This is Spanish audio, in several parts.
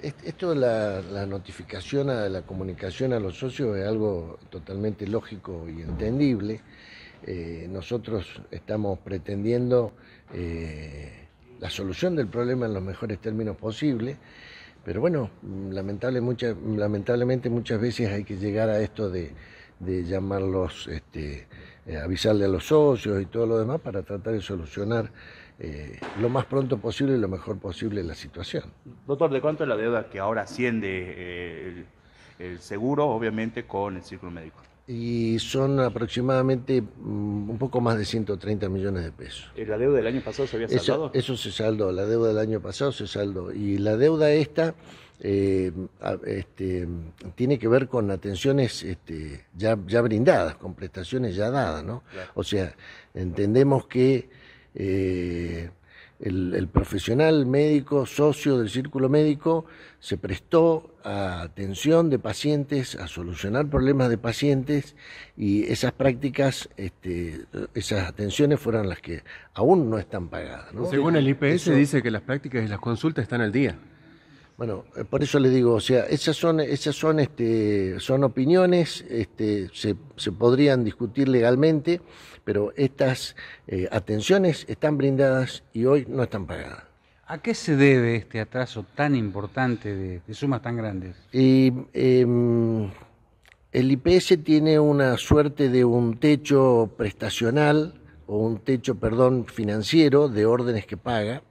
Esto la, notificación a la comunicación a los socios es algo totalmente lógico y entendible. Eh, nosotros estamos pretendiendo eh, la solución del problema en los mejores términos posibles, pero bueno, lamentablemente muchas veces hay que llegar a esto de, llamarlos, este, eh, avisarle a los socios y todo lo demás para tratar de solucionar eh, lo más pronto posible y lo mejor posible la situación. Doctor, ¿de cuánto es la deuda que ahora asciende eh, el, seguro, obviamente, con el círculo médico? Y son aproximadamente mm, un poco más de 130 millones de pesos. ¿La deuda del año pasado se había saldado? Eso, se saldó, la deuda del año pasado se saldó. Y la deuda esta eh, este, tiene que ver con atenciones este, ya, ya, brindadas, con prestaciones ya dadas, ¿no? O sea, entendemos que eh, el, profesional médico, socio del círculo médico, se prestó a atención de pacientes, a solucionar problemas de pacientes y esas prácticas, este, esas atenciones fueron las que aún no están pagadas. Según el IPS dice que las prácticas y las consultas están al día. Bueno, eh, por eso les digo, o sea, esas son, son, este, son opiniones, este, se, podrían discutir legalmente, pero estas eh, atenciones están brindadas y hoy no están pagadas. ¿A qué se debe este atraso tan importante de, sumas tan grandes? Em, el IPS tiene una suerte de un techo prestacional o un techo, perdón, financiero de órdenes que paga.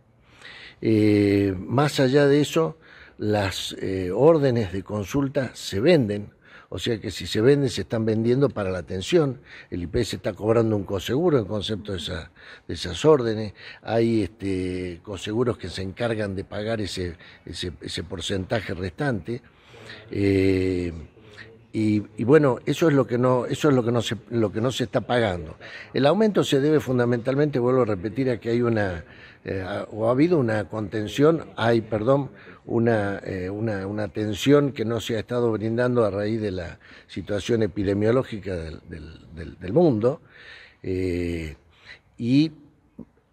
Eh, más allá de eso, las eh, órdenes de consulta se venden, o sea que si se venden, se están vendiendo para la atención. El IPS e está cobrando un coseguro en concepto de, esas órdenes. Hay este, coseguros que se encargan de pagar ese, porcentaje restante. Eh, y, bueno, eso es lo que no, eso es lo que no se, lo que no se está pagando. El aumento se debe fundamentalmente, vuelvo a repetir, a que hay una eh, o ha habido una contención, hay, perdón, una, eh, una, una, tensión que no se ha estado brindando a raíz de la situación epidemiológica del, del, mundo. Eh, y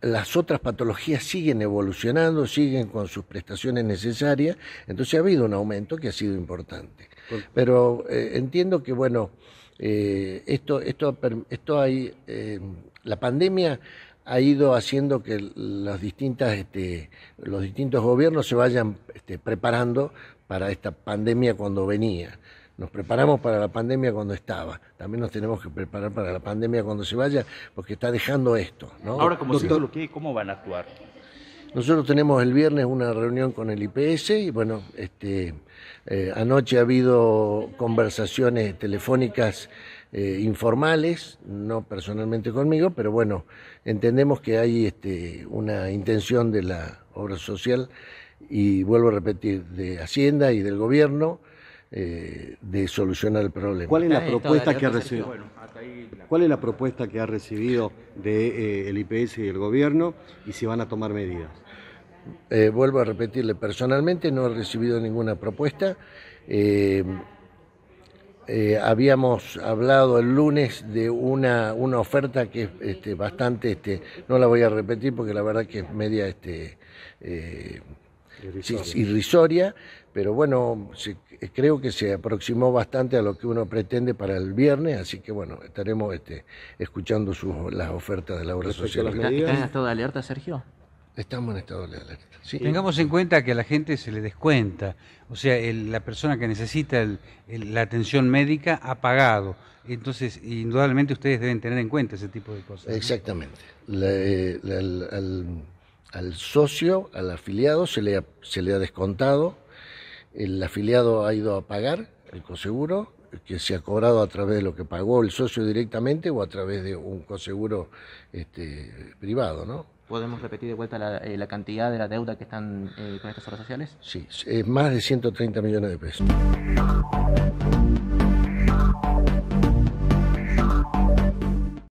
las otras patologías siguen evolucionando, siguen con sus prestaciones necesarias, entonces ha habido un aumento que ha sido importante. Pero eh, entiendo que, bueno, eh, esto, esto, esto hay, eh, la pandemia ha ido haciendo que los, distintas, este, los distintos gobiernos se vayan este, preparando para esta pandemia cuando venía. Nos preparamos para la pandemia cuando estaba. También nos tenemos que preparar para la pandemia cuando se vaya, porque está dejando esto. Ahora, como lo que ¿cómo van a actuar? Nosotros tenemos el viernes una reunión con el IPS y bueno, este, eh, anoche ha habido conversaciones telefónicas eh, informales, no personalmente conmigo, pero bueno, entendemos que hay este, una intención de la obra social y vuelvo a repetir, de Hacienda y del gobierno eh, de solucionar el problema. ¿Cuál es la propuesta que ha recibido? ¿Cuál es la propuesta que ha recibido de, eh, el IPS y el gobierno y si van a tomar medidas? Eh, vuelvo a repetirle, personalmente no he recibido ninguna propuesta. habíamos hablado el lunes de una, una oferta que es este, bastante, este, no la voy a repetir porque la verdad que es media este, irrisoria pero bueno, eh, creo que se aproximó bastante a lo que uno pretende para el viernes, así que bueno, estaremos este, escuchando sus, las ofertas de la obra social. ¿Estás en estado de alerta, Sergio? Estamos en estado de alerta. Tengamos en cuenta que a la gente se le descuenta, o sea, la persona que necesita la atención médica ha pagado. Entonces, indudablemente ustedes deben tener en cuenta ese tipo de cosas. Exactamente. Eh, al, socio, al afiliado, se le se le ha descontado el afiliado ha ido a pagar el coseguro, que se ha cobrado a través de lo que pagó el socio directamente o a través de un coseguro este, privado, ¿no? ¿Podemos repetir de vuelta la, eh, cantidad de la deuda que están eh, con estas obras sociales? Sí, es más de 130 millones de pesos.